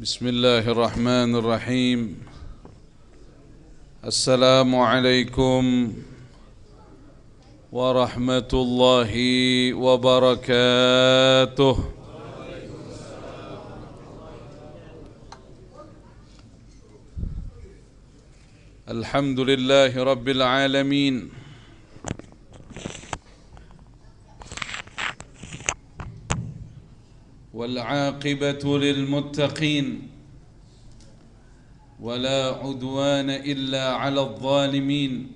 بسم الله الرحمن الرحيم السلام عليكم ورحمة الله وبركاته الحمد لله رب العالمين والعاقبة للمتقين ولا عدوان إلا على الظالمين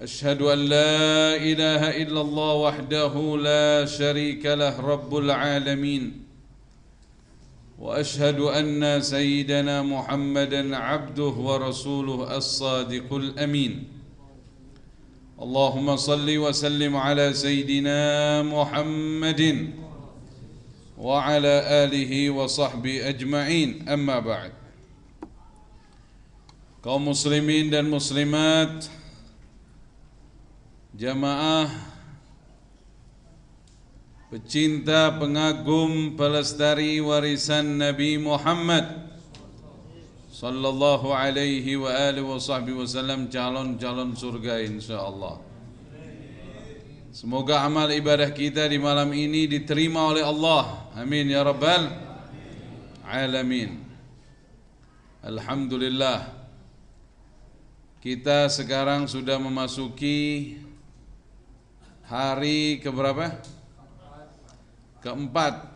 أشهد أن لا إله إلا الله وحده لا شريك له رب العالمين وأشهد أن سيدنا محمدا عبده ورسوله الصادق الأمين اللهم صل وسلم على سيدنا محمد وعلى آله وصحبه أجمعين أما بعد kaum muslimin dan muslimat jamaah pecinta pengagum pelestari warisan Nabi Muhammad sallallahu alaihi wa alihi wasallam jalan, jalan surga insyaallah Semoga amal ibadah kita di malam ini diterima oleh Allah. Amin ya rabbal alamin. Alhamdulillah. Kita sekarang sudah memasuki hari keberapa? Keempat.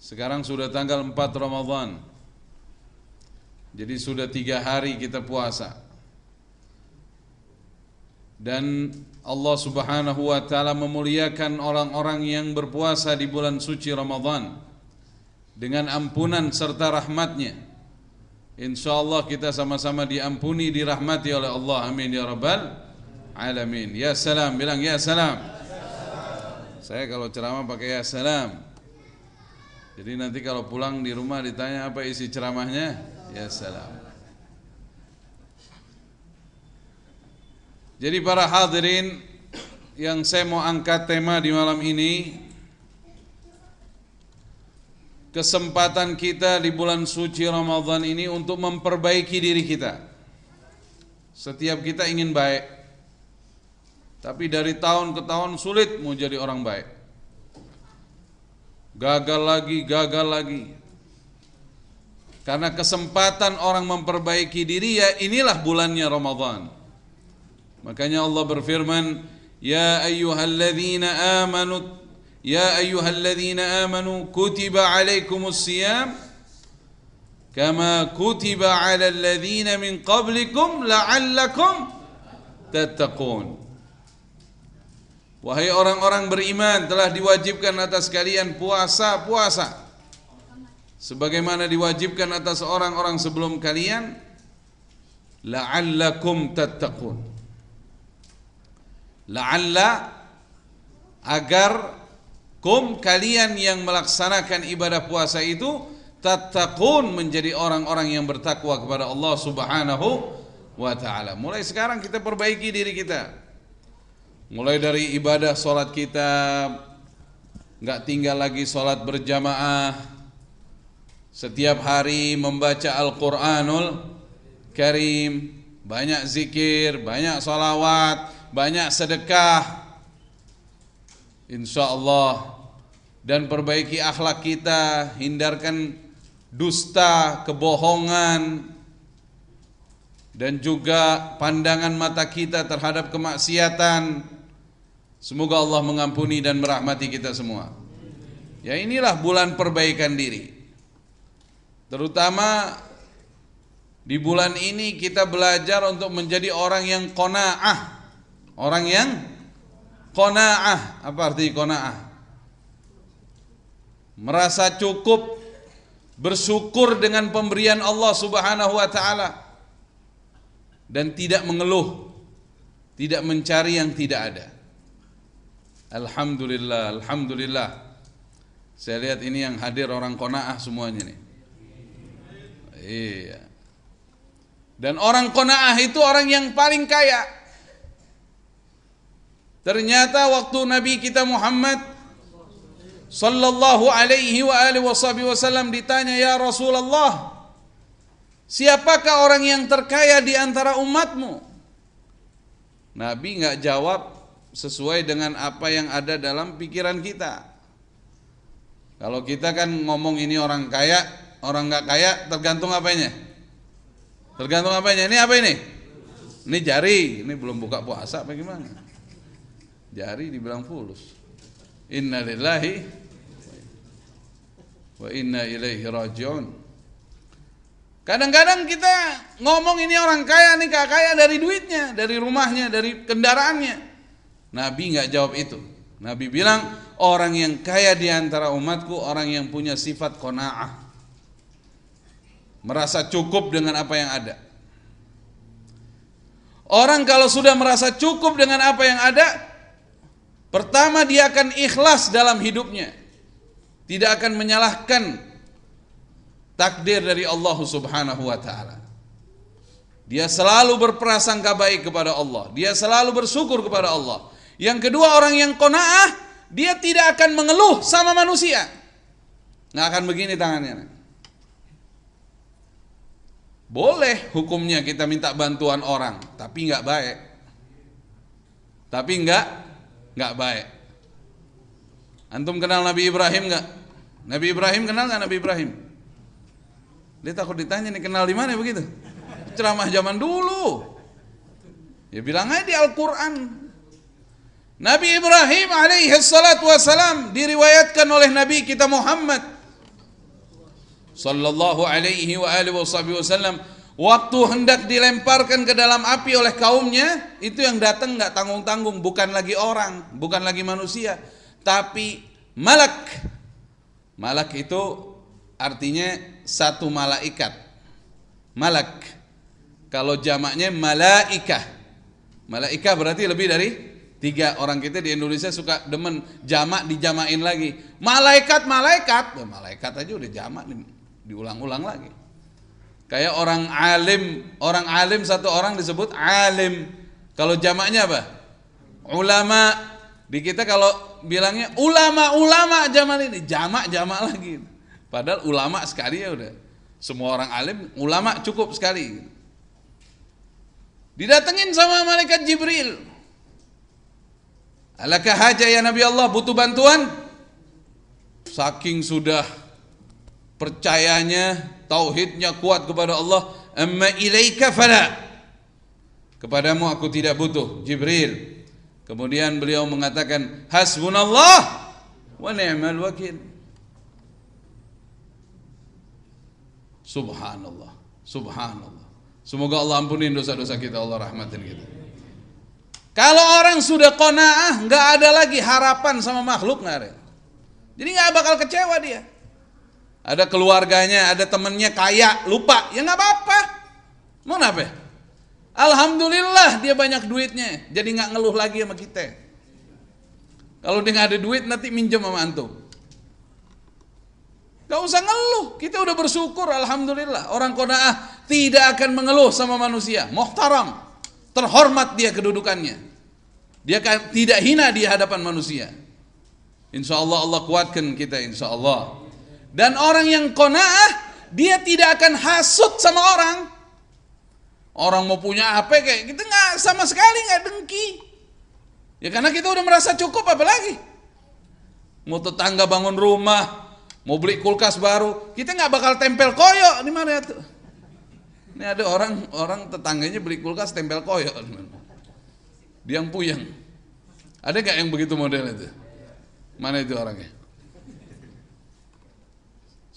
Sekarang sudah tanggal 4 Ramadan. Jadi sudah tiga hari kita puasa dan Allah Subhanahu wa taala memuliakan orang-orang yang berpuasa di bulan suci Ramadan dengan ampunan serta rahmatnya. Insyaallah kita sama-sama diampuni dirahmati oleh Allah. Amin ya rabbal alamin. Ya salam, bilang ya salam. Ya salam. Saya kalau ceramah pakai ya salam. Jadi nanti kalau pulang di rumah ditanya apa isi ceramahnya? Ya salam. Jadi para hadirin yang saya mau angkat tema di malam ini kesempatan kita di bulan suci Ramadan ini untuk memperbaiki diri kita. Setiap kita ingin baik. Tapi dari tahun ke tahun sulit mau jadi orang baik. Gagal lagi, gagal lagi. Karena kesempatan orang memperbaiki diri ya inilah bulannya Ramadan. Makanya Allah berfirman, "Ya ayyuhalladzina amanu Ya ayyuhalladzina amanu kutiba alaikumus siyam kama kutiba alal ladzina min qablikum la'allakum tattaqun." Wahai orang-orang beriman telah diwajibkan atas kalian puasa, puasa. Sebagaimana diwajibkan atas orang-orang sebelum kalian la'allakum tattaqun la'alla agar kum kalian yang melaksanakan ibadah puasa itu tattaqun menjadi orang-orang yang bertakwa kepada Allah Subhanahu wa taala. Mulai sekarang kita perbaiki diri kita. Mulai dari ibadah salat kita nggak tinggal lagi salat berjamaah. Setiap hari membaca Al-Qur'anul Karim, banyak zikir, banyak salawat, banyak sedekah insya Allah dan perbaiki akhlak kita hindarkan dusta kebohongan dan juga pandangan mata kita terhadap kemaksiatan semoga Allah mengampuni dan merahmati kita semua ya inilah bulan perbaikan diri terutama di bulan ini kita belajar untuk menjadi orang yang kona'ah Orang yang kona'ah Apa arti kona'ah? Merasa cukup Bersyukur dengan pemberian Allah subhanahu wa ta'ala Dan tidak mengeluh Tidak mencari yang tidak ada Alhamdulillah, Alhamdulillah Saya lihat ini yang hadir orang kona'ah semuanya nih Iya Dan orang kona'ah itu orang yang paling kaya Ternyata waktu Nabi kita Muhammad sallallahu alaihi wa alihi wasallam ditanya ya Rasulullah siapakah orang yang terkaya di antara umatmu? Nabi nggak jawab sesuai dengan apa yang ada dalam pikiran kita. Kalau kita kan ngomong ini orang kaya, orang nggak kaya tergantung apanya? Tergantung apanya? Ini apa ini? Ini jari, ini belum buka puasa bagaimana? jari dibilang fulus inna lillahi wa inna ilaihi rajiun kadang-kadang kita ngomong ini orang kaya nih kaya, kaya dari duitnya dari rumahnya dari kendaraannya nabi nggak jawab itu nabi bilang orang yang kaya di antara umatku orang yang punya sifat kona'ah merasa cukup dengan apa yang ada Orang kalau sudah merasa cukup dengan apa yang ada, Pertama dia akan ikhlas dalam hidupnya. Tidak akan menyalahkan takdir dari Allah Subhanahu wa taala. Dia selalu berprasangka baik kepada Allah. Dia selalu bersyukur kepada Allah. Yang kedua orang yang kona'ah dia tidak akan mengeluh sama manusia. Nggak akan begini tangannya. Boleh hukumnya kita minta bantuan orang, tapi nggak baik. Tapi nggak nggak baik. Antum kenal Nabi Ibrahim nggak? Nabi Ibrahim kenal nggak Nabi Ibrahim? Dia takut ditanya nih kenal di mana begitu? Ceramah zaman dulu. Ya bilang aja di Al-Quran. Nabi Ibrahim alaihi salatu wasalam diriwayatkan oleh Nabi kita Muhammad sallallahu alaihi wa alihi wasallam Waktu hendak dilemparkan ke dalam api oleh kaumnya, itu yang datang nggak tanggung-tanggung, bukan lagi orang, bukan lagi manusia, tapi malak. Malak itu artinya satu malaikat. Malak. Kalau jamaknya malaikah. Malaikah berarti lebih dari tiga orang kita di Indonesia suka demen jamak dijamain lagi. Malaikat, malaikat. Ya, malaikat aja udah jamak diulang-ulang lagi. Kayak orang alim, orang alim satu orang disebut alim. Kalau jamaknya apa? Ulama. Di kita kalau bilangnya ulama-ulama zaman ini, jamak-jamak lagi. Padahal ulama sekali ya udah. Semua orang alim, ulama cukup sekali. Didatengin sama malaikat Jibril. Alakah haja ya Nabi Allah butuh bantuan? Saking sudah percayanya tauhidnya kuat kepada Allah amma ilaika fala kepadamu aku tidak butuh Jibril kemudian beliau mengatakan hasbunallah wa ni'mal wakil subhanallah subhanallah semoga Allah ampunin dosa-dosa kita Allah rahmatin kita kalau orang sudah kona'ah nggak ada lagi harapan sama makhluk nggak jadi nggak bakal kecewa dia ada keluarganya, ada temennya kaya, lupa, ya nggak apa-apa. Mau apa? Alhamdulillah dia banyak duitnya, jadi nggak ngeluh lagi sama kita. Kalau dia nggak ada duit nanti minjem sama antum. Gak usah ngeluh, kita udah bersyukur Alhamdulillah. Orang kona'ah tidak akan mengeluh sama manusia. Muhtaram, terhormat dia kedudukannya. Dia tidak hina di hadapan manusia. Insya Allah Allah kuatkan kita insya Allah. Dan orang yang kona'ah, dia tidak akan hasut sama orang. Orang mau punya apa kayak kita gitu nggak sama sekali nggak dengki. Ya karena kita udah merasa cukup apalagi. Mau tetangga bangun rumah, mau beli kulkas baru, kita nggak bakal tempel koyo di mana tuh. Ini ada orang orang tetangganya beli kulkas tempel koyok. yang puyang. Ada gak yang begitu model itu? Mana itu orangnya?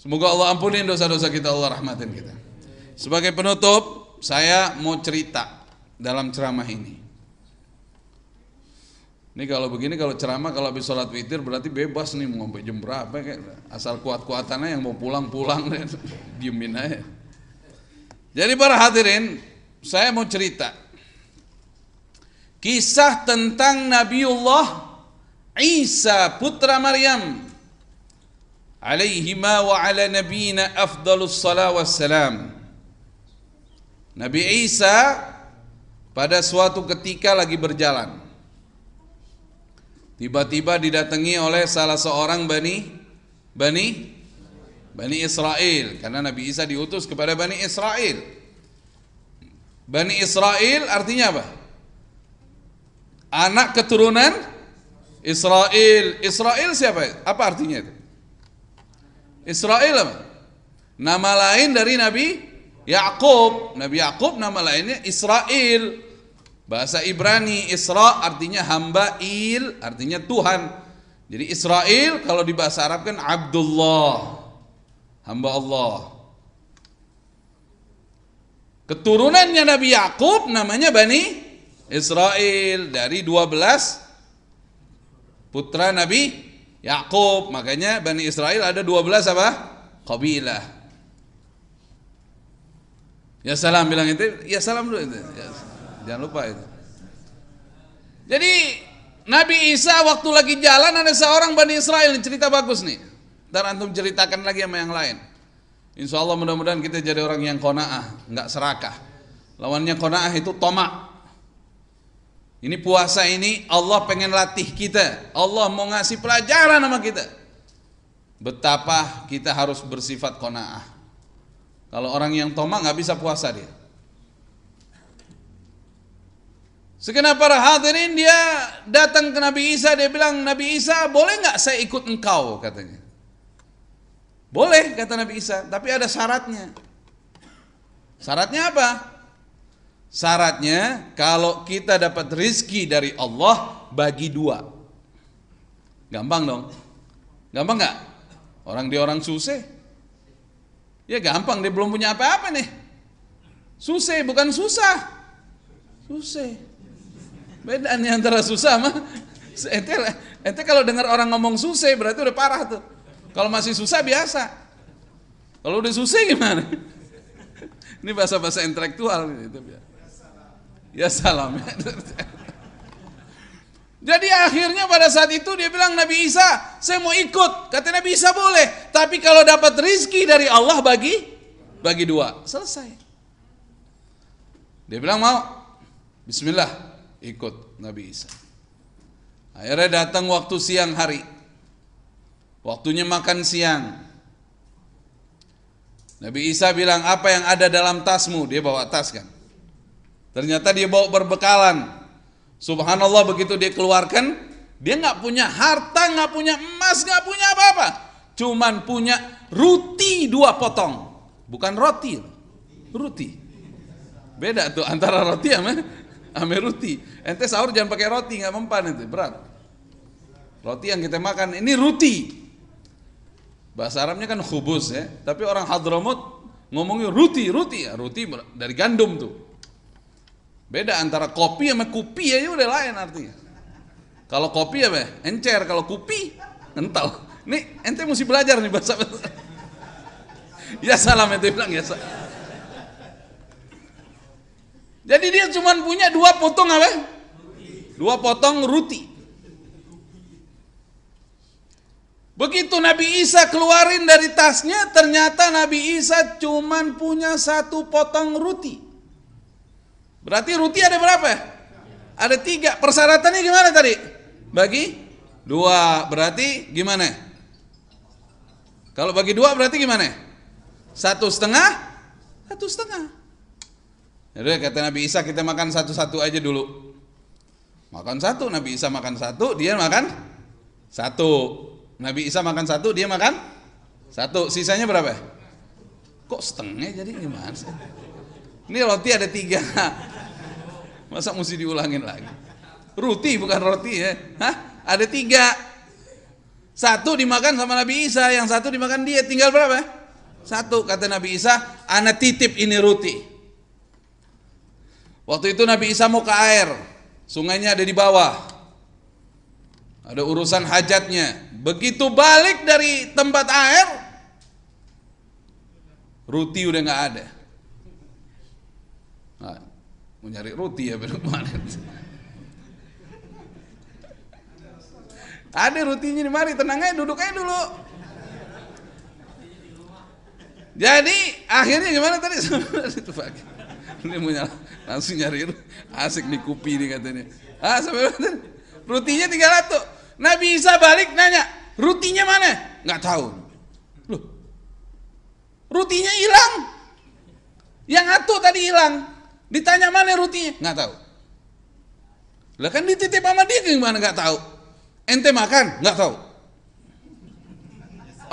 Semoga Allah ampunin dosa-dosa kita, Allah rahmatin kita. Sebagai penutup, saya mau cerita dalam ceramah ini. Ini kalau begini kalau ceramah kalau habis sholat witir berarti bebas nih mau sampai jam berapa asal kuat-kuatannya yang mau pulang-pulang diemin aja. Jadi para hadirin, saya mau cerita kisah tentang Nabiullah Isa putra Maryam عليهما وعلى نبينا أفضل الصلاة والسلام نبي Nabi pada suatu ketika lagi berjalan tiba-tiba didatangi oleh salah seorang bani bani bani Israel karena Nabi Isa diutus kepada bani Israel bani Israel artinya apa anak keturunan Israel Israel siapa apa artinya itu Israel nama lain dari Nabi Yakub Nabi Yakub nama lainnya Israel bahasa Ibrani Isra artinya hamba il artinya Tuhan jadi Israel kalau di bahasa Arab kan Abdullah hamba Allah keturunannya Nabi Yakub namanya Bani Israel dari 12 putra Nabi Yakub. Makanya Bani Israel ada 12 apa? Kabilah. Ya salam bilang itu, ya salam dulu itu. Ya, jangan lupa itu. Jadi Nabi Isa waktu lagi jalan ada seorang Bani Israel cerita bagus nih. Dan antum ceritakan lagi sama yang lain. Insya Allah mudah-mudahan kita jadi orang yang kona'ah, nggak serakah. Lawannya kona'ah itu tomak. Ini puasa ini Allah pengen latih kita. Allah mau ngasih pelajaran sama kita. Betapa kita harus bersifat kona'ah. Kalau orang yang tomak nggak bisa puasa dia. Sekena para hadirin dia datang ke Nabi Isa dia bilang Nabi Isa boleh nggak saya ikut engkau katanya. Boleh kata Nabi Isa tapi ada syaratnya. Syaratnya apa? Syaratnya kalau kita dapat rizki dari Allah bagi dua. Gampang dong. Gampang nggak? Orang di orang susah. Ya gampang dia belum punya apa-apa nih. Susah bukan susah. Susah. Beda nih antara susah mah ente, ente kalau dengar orang ngomong susah berarti udah parah tuh. Kalau masih susah biasa. Kalau udah susah gimana? Ini bahasa-bahasa intelektual gitu. Ya salam. Jadi akhirnya pada saat itu dia bilang Nabi Isa, saya mau ikut. Kata Nabi Isa boleh, tapi kalau dapat rizki dari Allah bagi bagi dua, selesai. Dia bilang mau, Bismillah, ikut Nabi Isa. Akhirnya datang waktu siang hari, waktunya makan siang. Nabi Isa bilang apa yang ada dalam tasmu, dia bawa tas kan. Ternyata dia bawa berbekalan. Subhanallah begitu dia keluarkan, dia nggak punya harta, nggak punya emas, nggak punya apa-apa. Cuman punya roti dua potong, bukan roti, roti, Beda tuh antara roti sama, sama roti, Ente sahur jangan pakai roti, nggak mempan itu berat. Roti yang kita makan ini roti, Bahasa Arabnya kan khubus ya, tapi orang Hadramut ngomongnya roti roti ya, roti dari gandum tuh Beda antara kopi sama kupi ya udah lain artinya. Kalau kopi ya beh, encer. Kalau kopi, kental. Nih, ente mesti belajar nih bahasa bahasa. Ya salam ente bilang ya salam. Jadi dia cuma punya dua potong apa? Dua potong ruti. Begitu Nabi Isa keluarin dari tasnya, ternyata Nabi Isa cuma punya satu potong ruti. Berarti ruti ada berapa? Ada tiga. Persyaratannya gimana tadi? Bagi dua. Berarti gimana? Kalau bagi dua berarti gimana? Satu setengah, satu setengah. Jadi kata Nabi Isa kita makan satu-satu aja dulu. Makan satu, Nabi Isa makan satu, dia makan satu. Nabi Isa makan satu, dia makan satu. Sisanya berapa? Kok setengah jadi gimana sih? Ini roti ada tiga. Masa mesti diulangin lagi? Ruti bukan roti ya. Hah? Ada tiga. Satu dimakan sama Nabi Isa, yang satu dimakan dia. Tinggal berapa? Satu kata Nabi Isa, ana titip ini ruti. Waktu itu Nabi Isa mau ke air, sungainya ada di bawah. Ada urusan hajatnya. Begitu balik dari tempat air, Ruti udah nggak ada mau nyari roti ya besok kemarin ada rotinya di mari tenang aja duduk aja dulu jadi akhirnya gimana tadi itu pak ini mau nyala, langsung nyari asik di kupi nih katanya ah sampai mana rutinya 300 Nabi Isa balik nanya rutinnya mana nggak tahu loh rutinya hilang yang satu tadi hilang Ditanya mana rutinya? Nggak tahu. Lah kan dititip sama dia gimana nggak tahu? Ente makan? Nggak tahu.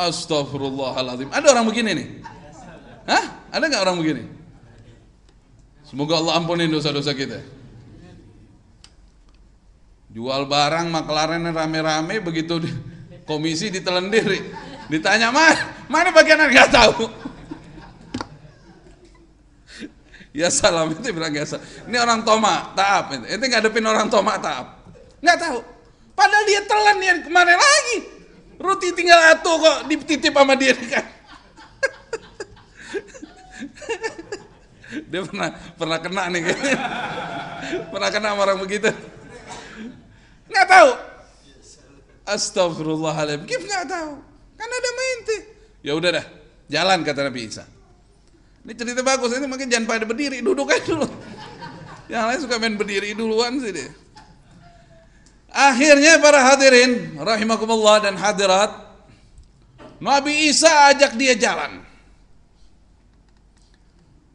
Astagfirullahaladzim. Ada orang begini nih? Hah? Ada nggak orang begini? Semoga Allah ampunin dosa-dosa kita. Jual barang maklaran rame-rame begitu komisi ditelan Ditanya mana? Mana bagian nggak tahu? Ya salam itu bilang ya salam. Ini orang toma, taap. Itu ngadepin orang toma, taap. Nggak tahu. Padahal dia telan yang kemana lagi. Roti tinggal atuh kok dititip sama dia kan. dia pernah pernah kena nih kan. pernah kena sama orang begitu. Nggak tahu. Astagfirullahaladzim. Gif nggak tahu. Kan ada main menti. Ya udah dah. Jalan kata Nabi Isa. Ini cerita bagus, ini makin jangan pada berdiri, duduk aja dulu. Yang lain suka main berdiri duluan sih deh. Akhirnya para hadirin rahimakumullah dan hadirat Nabi Isa ajak dia jalan.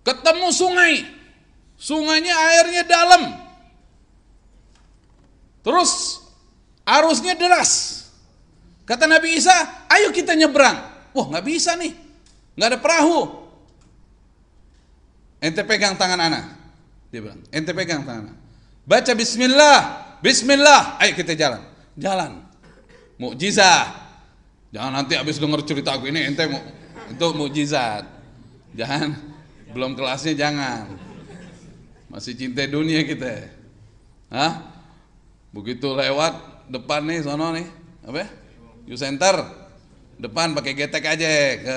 Ketemu sungai. Sungainya airnya dalam. Terus arusnya deras. Kata Nabi Isa, ayo kita nyebrang. Wah nggak bisa nih, nggak ada perahu. Ente pegang tangan anak. Dia bilang, ente pegang tangan anak. Baca bismillah, bismillah. Ayo kita jalan. Jalan. Mukjizat. Jangan nanti habis denger cerita aku ini ente mau itu mukjizat. Jangan belum kelasnya jangan. Masih cinta dunia kita. Hah? Begitu lewat depan nih sono nih, apa ya? Center. Depan pakai getek aja ke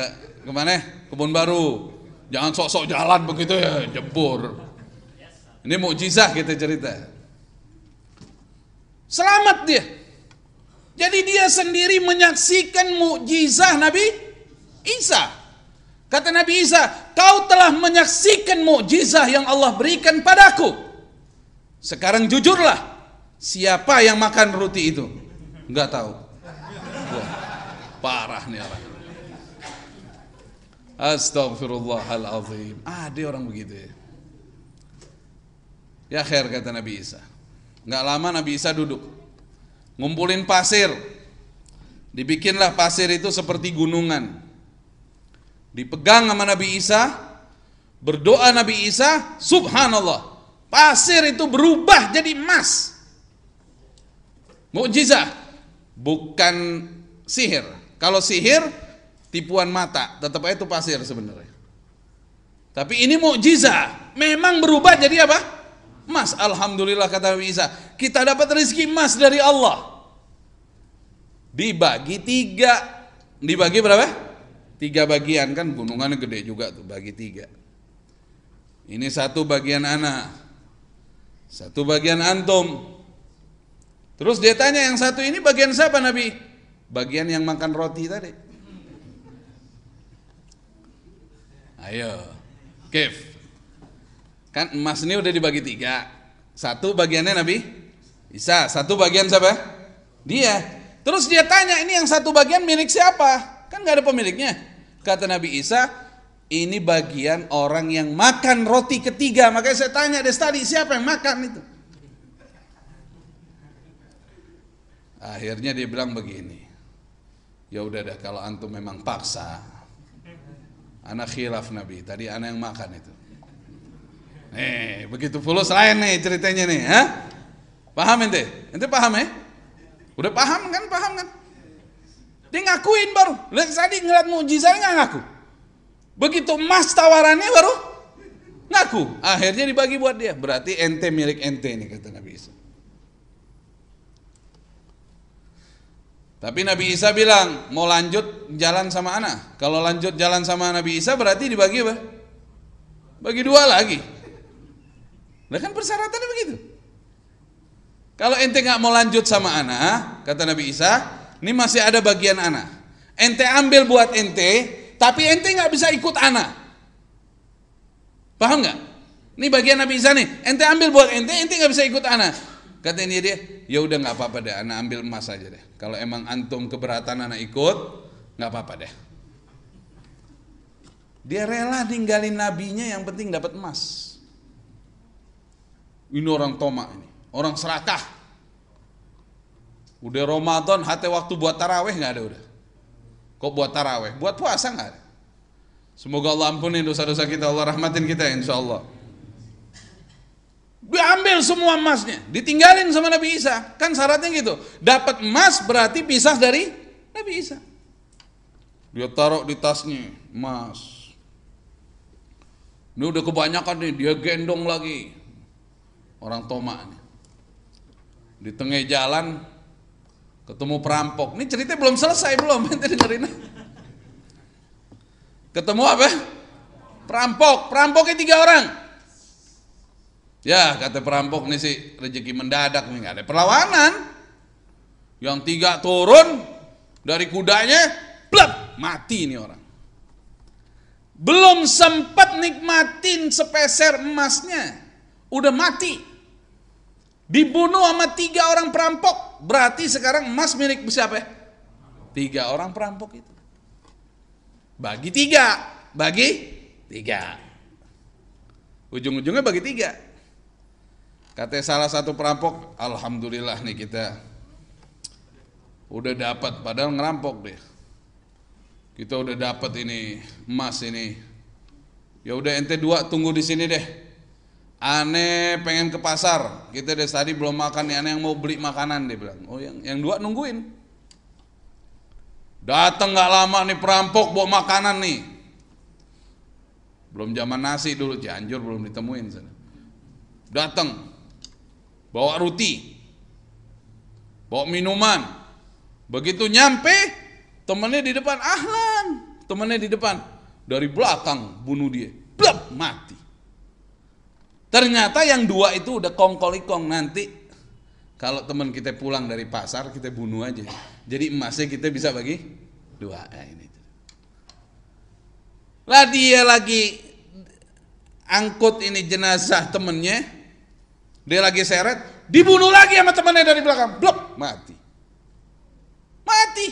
kemana? Kebun Baru Jangan sok-sok jalan begitu ya, jebur. Ini mukjizah kita cerita. Selamat dia. Jadi dia sendiri menyaksikan mukjizah Nabi Isa. Kata Nabi Isa, kau telah menyaksikan mukjizah yang Allah berikan padaku. Sekarang jujurlah, siapa yang makan roti itu? Enggak tahu. Wah, parah nih orang. Astagfirullahaladzim. Ada orang begitu ya. Ya khair kata Nabi Isa. Nggak lama Nabi Isa duduk. Ngumpulin pasir. Dibikinlah pasir itu seperti gunungan. Dipegang sama Nabi Isa. Berdoa Nabi Isa. Subhanallah. Pasir itu berubah jadi emas. Mukjizah. Bukan sihir. Kalau sihir tipuan mata, tetap itu pasir sebenarnya. Tapi ini mukjizat, memang berubah jadi apa? Mas, Alhamdulillah kata Nabi Isa, kita dapat rezeki emas dari Allah. Dibagi tiga, dibagi berapa? Tiga bagian kan gunungannya gede juga tuh, bagi tiga. Ini satu bagian anak, satu bagian antum. Terus dia tanya yang satu ini bagian siapa Nabi? Bagian yang makan roti tadi. Ayo, Kif. Kan emas ini udah dibagi tiga. Satu bagiannya Nabi Isa, satu bagian siapa? Dia. Terus dia tanya, ini yang satu bagian milik siapa? Kan nggak ada pemiliknya. Kata Nabi Isa, ini bagian orang yang makan roti ketiga. Makanya saya tanya deh, tadi, siapa yang makan itu? Akhirnya dia bilang begini. Ya udah deh kalau antum memang paksa, Anak khilaf Nabi. Tadi anak yang makan itu. Nih, begitu fulus lain nih ceritanya nih, ha? Paham ente? Ente paham ya? Eh? Udah paham kan? Paham kan? Dia ngakuin baru. Lihat tadi ngeliat mujizatnya nggak ngaku. Begitu emas tawarannya baru ngaku. Akhirnya dibagi buat dia. Berarti ente milik ente nih kata Nabi Isa. Tapi Nabi Isa bilang, mau lanjut jalan sama anak. Kalau lanjut jalan sama Nabi Isa berarti dibagi apa? Bagi dua lagi. Nah kan persyaratannya begitu. Kalau ente nggak mau lanjut sama anak, kata Nabi Isa, ini masih ada bagian anak. Ente ambil buat ente, tapi ente nggak bisa ikut anak. Paham nggak? Ini bagian Nabi Isa nih. Ente ambil buat ente, ente nggak bisa ikut anak. Katanya dia, ya udah nggak apa-apa deh, anak ambil emas aja deh. Kalau emang antum keberatan anak ikut, nggak apa-apa deh. Dia rela ninggalin nabinya yang penting dapat emas. Ini orang toma ini, orang serakah. Udah Ramadan, hati waktu buat taraweh nggak ada udah. Kok buat taraweh? Buat puasa nggak ada. Semoga Allah ampunin dosa-dosa kita, Allah rahmatin kita insya Allah ambil semua emasnya, ditinggalin sama Nabi Isa. Kan syaratnya gitu. Dapat emas berarti pisah dari Nabi Isa. Dia taruh di tasnya emas. Ini udah kebanyakan nih, dia gendong lagi. Orang tomaknya. Di tengah jalan ketemu perampok. Ini ceritanya belum selesai belum, nanti dengerin. Ketemu apa? Perampok, perampoknya tiga orang. Ya kata perampok nih sih rezeki mendadak nih nggak ada perlawanan. Yang tiga turun dari kudanya, blep mati ini orang. Belum sempat nikmatin sepeser emasnya, udah mati. Dibunuh sama tiga orang perampok, berarti sekarang emas milik siapa ya? Tiga orang perampok itu. Bagi tiga, bagi tiga. Ujung-ujungnya bagi tiga. Kata salah satu perampok, alhamdulillah nih kita udah dapat padahal ngerampok deh. Kita udah dapat ini emas ini. Ya udah ente dua tunggu di sini deh. Ane pengen ke pasar. Kita dari tadi belum makan nih, ane yang mau beli makanan dia bilang. Oh yang yang dua nungguin. Datang nggak lama nih perampok bawa makanan nih. Belum zaman nasi dulu Cianjur belum ditemuin sana. Datang bawa roti, bawa minuman. Begitu nyampe, temennya di depan, ahlan, temennya di depan. Dari belakang bunuh dia, blep, mati. Ternyata yang dua itu udah kong nanti kalau teman kita pulang dari pasar kita bunuh aja. Jadi emasnya kita bisa bagi dua nah, ini. Lah dia lagi angkut ini jenazah temennya dia lagi seret, dibunuh lagi sama temannya dari belakang. Blok, mati. Mati.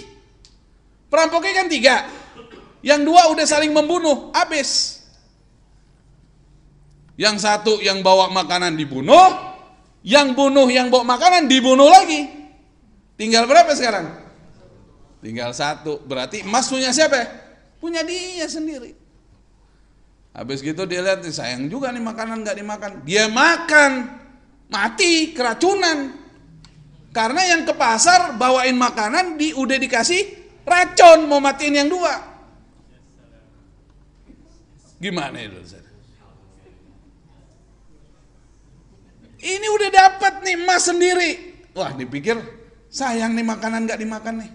Perampoknya kan tiga. Yang dua udah saling membunuh, habis. Yang satu yang bawa makanan dibunuh, yang bunuh yang bawa makanan dibunuh lagi. Tinggal berapa sekarang? Tinggal satu. Berarti emas punya siapa? Punya dia sendiri. Habis gitu dia lihat, sayang juga nih makanan gak dimakan. Dia makan mati keracunan karena yang ke pasar bawain makanan di udah dikasih racun mau matiin yang dua gimana itu ini udah dapat nih emas sendiri wah dipikir sayang nih makanan gak dimakan nih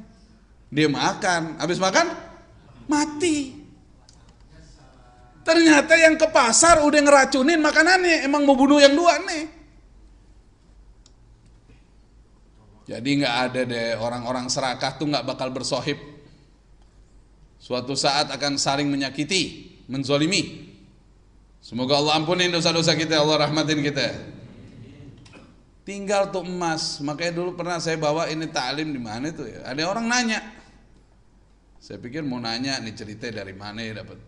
dia makan habis makan mati Ternyata yang ke pasar udah ngeracunin makanannya, emang mau bunuh yang dua nih. Jadi nggak ada deh orang-orang serakah tuh nggak bakal bersohib. Suatu saat akan saling menyakiti, menzolimi. Semoga Allah ampunin dosa-dosa kita, Allah rahmatin kita. Tinggal tuh emas, makanya dulu pernah saya bawa ini taklim di mana tuh ya. Ada orang nanya. Saya pikir mau nanya nih cerita dari mana ya dapat.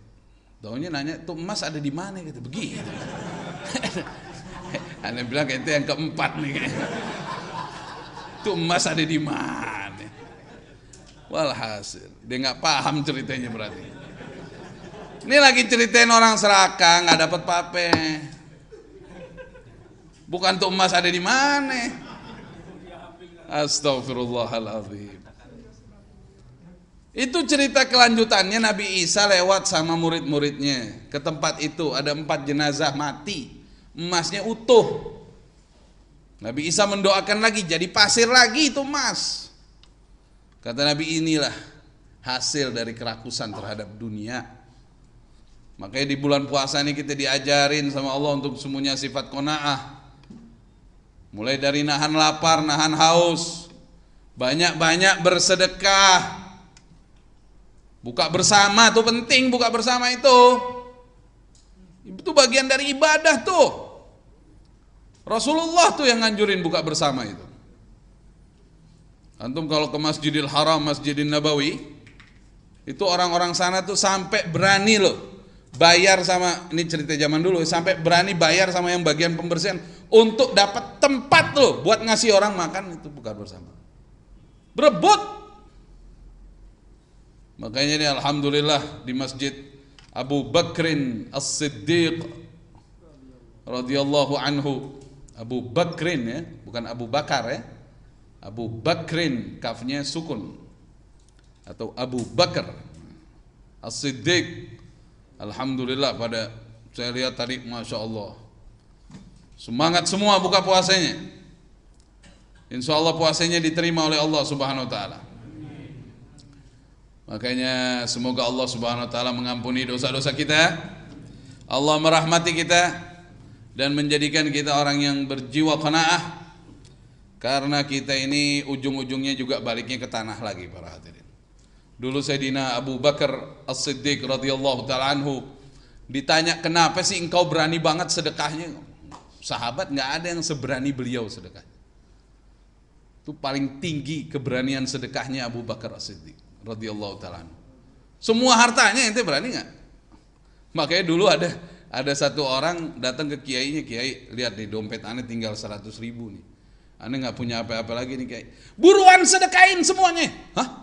Tahunya nanya tuh emas ada di mana gitu begitu. Anda bilang itu yang keempat nih. itu emas ada di mana? Walhasil, dia nggak paham ceritanya berarti. Ini lagi ceritain orang serakah nggak dapat pape. Bukan tuh emas ada di mana? Astagfirullahaladzim. Itu cerita kelanjutannya Nabi Isa lewat sama murid-muridnya ke tempat itu ada empat jenazah mati emasnya utuh Nabi Isa mendoakan lagi jadi pasir lagi itu emas. Kata Nabi inilah hasil dari kerakusan terhadap dunia. Makanya di bulan puasa ini kita diajarin sama Allah untuk semuanya sifat kona'ah. Mulai dari nahan lapar, nahan haus. Banyak-banyak bersedekah. Buka bersama tuh penting buka bersama itu. Itu bagian dari ibadah tuh. Rasulullah tuh yang nganjurin buka bersama itu. Antum kalau ke Masjidil Haram, Masjidil Nabawi, itu orang-orang sana tuh sampai berani loh bayar sama ini cerita zaman dulu sampai berani bayar sama yang bagian pembersihan untuk dapat tempat loh buat ngasih orang makan itu buka bersama. Berebut. Makanya ini alhamdulillah di Masjid Abu Bakrin As-Siddiq radhiyallahu anhu Abu Bakrin ya, bukan Abu Bakar ya. Abu Bakrin kafnya sukun atau Abu Bakar As-Siddiq Alhamdulillah pada saya lihat tadi Masya Allah Semangat semua buka puasanya Insya Allah puasanya diterima oleh Allah Subhanahu Wa Taala. Makanya semoga Allah Subhanahu Wa Taala mengampuni dosa-dosa kita Allah merahmati kita dan menjadikan kita orang yang berjiwa kenaah, karena kita ini ujung-ujungnya juga baliknya ke tanah lagi para hadirin. Dulu Sayyidina Abu Bakar As-Siddiq radhiyallahu taala anhu ditanya kenapa sih engkau berani banget sedekahnya? Sahabat nggak ada yang seberani beliau sedekah. Itu paling tinggi keberanian sedekahnya Abu Bakar As-Siddiq radhiyallahu taala anhu. Semua hartanya itu berani nggak? Makanya dulu ada ada satu orang datang ke kiainya kiai lihat nih dompet aneh tinggal 100 ribu nih aneh nggak punya apa-apa lagi nih kiai buruan sedekain semuanya hah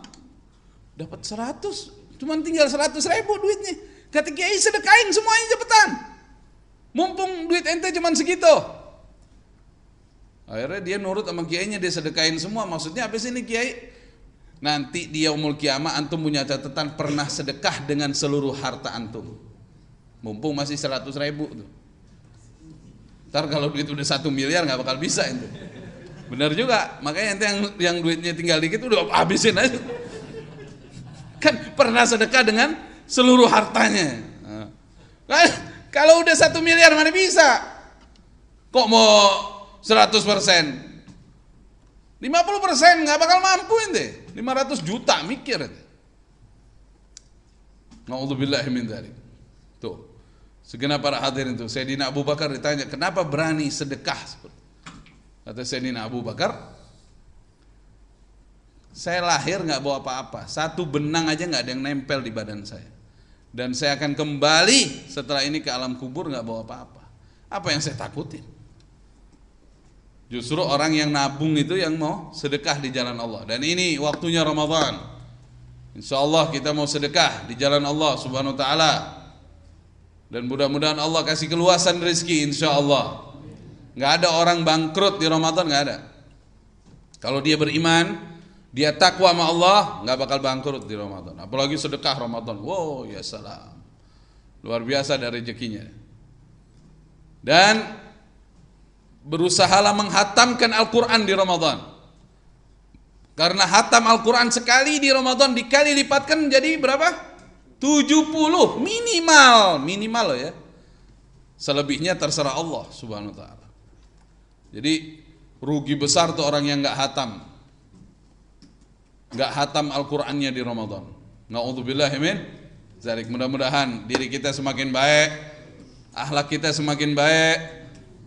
dapat 100 cuman tinggal 100 ribu duitnya kata kiai sedekain semuanya cepetan mumpung duit ente cuman segitu akhirnya dia nurut sama kiainya dia sedekain semua maksudnya apa sih nih kiai nanti dia umul kiamat antum punya catatan pernah sedekah dengan seluruh harta antum mumpung masih 100 ribu tuh. Ntar kalau duit udah satu miliar nggak bakal bisa itu. Bener juga, makanya ente yang yang duitnya tinggal dikit udah habisin aja. Kan pernah sedekah dengan seluruh hartanya. Nah, kalau udah satu miliar mana bisa? Kok mau 100 persen? 50 persen nggak bakal mampu ini. 500 juta mikir. Naudzubillah min dzalik. Segenap para hadirin itu, Sayyidina Abu Bakar ditanya, kenapa berani sedekah? Kata Sayyidina Abu Bakar, saya lahir nggak bawa apa-apa, satu benang aja nggak ada yang nempel di badan saya. Dan saya akan kembali setelah ini ke alam kubur nggak bawa apa-apa. Apa yang saya takutin? Justru orang yang nabung itu yang mau sedekah di jalan Allah. Dan ini waktunya Ramadan. Insya Allah kita mau sedekah di jalan Allah Subhanahu Wa Taala. Dan mudah-mudahan Allah kasih keluasan rezeki insya Allah. Gak ada orang bangkrut di Ramadan gak ada. Kalau dia beriman, dia takwa sama Allah, gak bakal bangkrut di Ramadan. Apalagi sedekah Ramadan. Wow, ya salam. Luar biasa dari rezekinya. Dan berusahalah menghatamkan Al-Quran di Ramadan. Karena hatam Al-Quran sekali di Ramadan dikali lipatkan jadi berapa? 70 minimal, minimal loh ya. Selebihnya terserah Allah Subhanahu wa taala. Jadi rugi besar tuh orang yang nggak hatam. nggak hatam Al-Qur'annya di Ramadan. Nauzubillah min zalik. Mudah-mudahan diri kita semakin baik, akhlak kita semakin baik,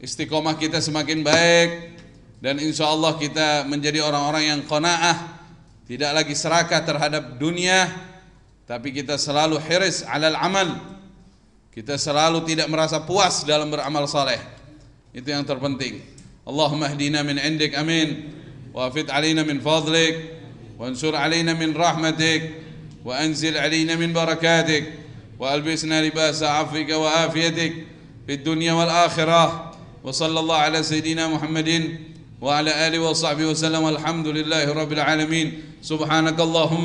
istiqomah kita semakin baik dan insya Allah kita menjadi orang-orang yang qanaah, tidak lagi serakah terhadap dunia, tapi kita selalu hiris alal amal. Kita selalu tidak merasa puas dalam beramal saleh. Itu yang terpenting. Allahumma hdina min indik amin. Wa afid alaina min fadlik. Wa ansur alaina min rahmatik. Wa anzil alaina min barakatik. Wa albisna libasa afika wa afiyatik. Fi dunya wal akhirah. Wa sallallahu ala sayyidina Muhammadin. وعلى آله وصحبه وسلم والحمد لله رب العالمين سبحانك اللهم